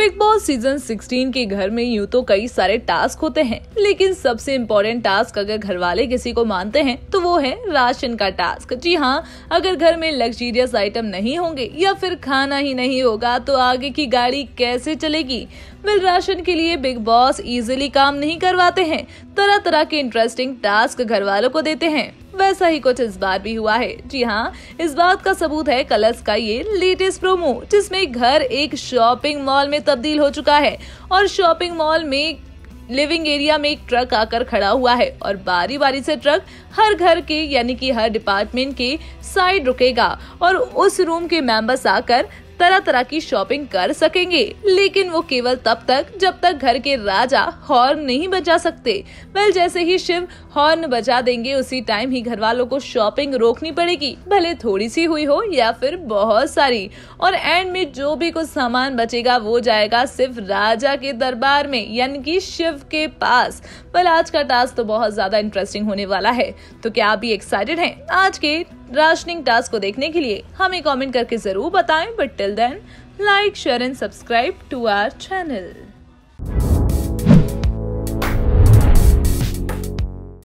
big boss season 16 के घर में यूँ तो कई सारे टास्क होते हैं लेकिन सबसे इम्पोर्टेंट टास्क अगर घर वाले किसी को मानते हैं तो वो है राशन का टास्क जी हाँ अगर घर में लग्जीरियस आइटम नहीं होंगे या फिर खाना ही नहीं होगा तो आगे की गाड़ी कैसे चलेगी बिल राशन के लिए बिग बॉस इजिली काम नहीं करवाते हैं तरह तरह के इंटरेस्टिंग टास्क घर वालों को देते हैं वैसा ही कुछ इस बार भी हुआ है जी हाँ इस बात का सबूत है कलर्स का ये लेटेस्ट प्रोमो जिसमें घर एक शॉपिंग मॉल में तब्दील हो चुका है और शॉपिंग मॉल में लिविंग एरिया में एक ट्रक आकर खड़ा हुआ है और बारी बारी से ट्रक हर घर के यानी कि हर डिपार्टमेंट के साइड रुकेगा और उस रूम के मेंबर्स आकर तरह तरह की शॉपिंग कर सकेंगे लेकिन वो केवल तब तक जब तक घर के राजा हॉर्न नहीं बजा सकते वेल जैसे ही शिव हॉर्न बजा देंगे उसी टाइम ही घर वालों को शॉपिंग रोकनी पड़ेगी भले थोड़ी सी हुई हो या फिर बहुत सारी और एंड में जो भी कुछ सामान बचेगा वो जाएगा सिर्फ राजा के दरबार में यानी कि शिव के पास पर आज का टास्क तो बहुत ज्यादा इंटरेस्टिंग होने वाला है तो क्या आप भी एक्साइटेड हैं आज के राशनिंग टास्क को देखने के लिए हमें कमेंट करके ज़रूर बताएं but till then like share and subscribe to our channel